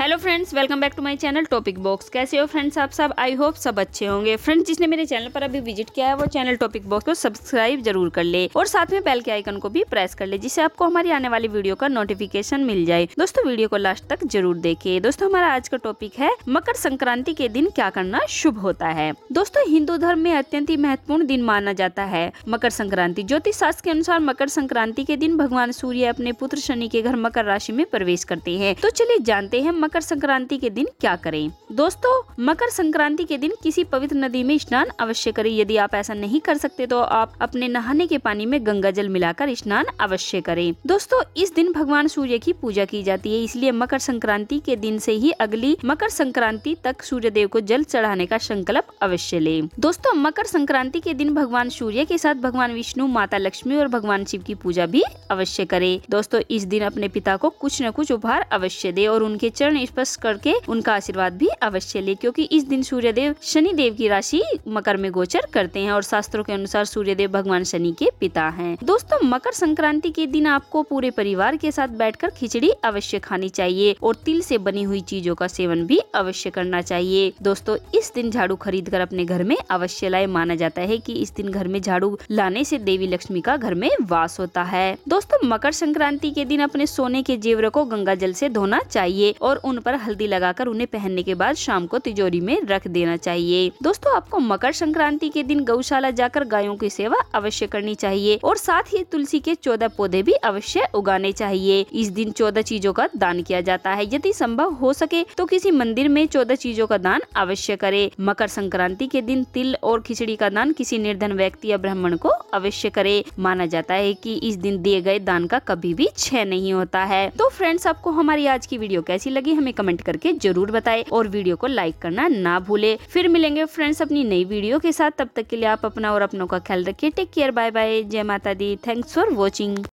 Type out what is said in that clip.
hello friends welcome back to my channel Topic Box कैसे हो friends आप सब आई होप सब अच्छे होंगे फ्रेंड्स जिसने मेरे चैनल पर अभी विजिट किया है वो चैनल टॉपिक बॉक्स को सब्सक्राइब जरूर कर ले और साथ में बेल के आइकन को भी प्रेस कर ले जिससे आपको हमारी आने वाली वीडियो का नोटिफिकेशन मिल जाए दोस्तों वीडियो को लास्ट तक जरूर देखिए दोस्तों हमारा आज का टॉपिक है मकर संक्रांति के दिन क्या करना शुभ होता है दोस्तों हिंदू धर्म में अत्यंत ही महत्वपूर्ण दिन माना जाता है मकर संक्रांति ज्योतिष शास्त्र के अनुसार मकर संक्रांति के दिन भगवान सूर्य अपने पुत्र शनि के घर मकर राशि में प्रवेश करते हैं तो चलिए जानते हैं मकर संक्रांति के दिन क्या करें दोस्तों मकर संक्रांति के दिन किसी पवित्र नदी में स्नान अवश्य करें यदि आप ऐसा नहीं कर सकते तो आप अपने नहाने के पानी में गंगा जल मिलाकर स्नान अवश्य करें दोस्तों इस दिन भगवान सूर्य की पूजा की जाती है इसलिए मकर संक्रांति के दिन से ही अगली मकर संक्रांति तक सूर्य देव को जल चढ़ाने का संकल्प अवश्य ले दोस्तों मकर संक्रांति के दिन भगवान सूर्य के साथ भगवान विष्णु माता लक्ष्मी और भगवान शिव की पूजा भी अवश्य करे दोस्तों इस दिन अपने पिता को कुछ न कुछ उपहार अवश्य दे और उनके चरण मन स्पष्ट करके उनका आशीर्वाद भी अवश्य ले क्योंकि इस दिन सूर्यदेव शनि देव की राशि मकर में गोचर करते हैं और शास्त्रों के अनुसार सूर्यदेव भगवान शनि के पिता हैं दोस्तों मकर संक्रांति के दिन आपको पूरे परिवार के साथ बैठकर खिचड़ी अवश्य खानी चाहिए और तिल से बनी हुई चीजों का सेवन भी अवश्य करना चाहिए दोस्तों इस दिन झाड़ू खरीद कर अपने घर में अवश्य लाए माना जाता है कि इस दिन घर में झाड़ू लाने से देवी लक्ष्मी का घर में वास होता है दोस्तों मकर संक्रांति के दिन अपने सोने के जेवर को गंगा जल से धोना चाहिए और उन पर हल्दी लगाकर उन्हें पहनने के बाद शाम को तिजोरी में रख देना चाहिए दोस्तों आपको मकर संक्रांति के दिन गौशाला जाकर गायों की सेवा अवश्य करनी चाहिए और साथ ही तुलसी के चौदह पौधे भी अवश्य उगाने चाहिए इस दिन चौदह चीजों का दान किया जाता है यदि संभव हो सके तो किसी मंदिर में चौदह चीजों का दान अवश्य करे मकर संक्रांति के दिन तिल और खिचड़ी का दान किसी निर्धन व्यक्ति या ब्राह्मण को अवश्य करे माना जाता है कि इस दिन दिए गए दान का कभी भी क्षय नहीं होता है तो फ्रेंड्स आपको हमारी आज की वीडियो कैसी लगी हमें कमेंट करके जरूर बताए और वीडियो को लाइक करना ना भूले फिर मिलेंगे फ्रेंड्स अपनी नई वीडियो के साथ तब तक के लिए आप अपना और अपनों का ख्याल रखिए टेक केयर बाय बाय जय माता दी थैंक्स फॉर वॉचिंग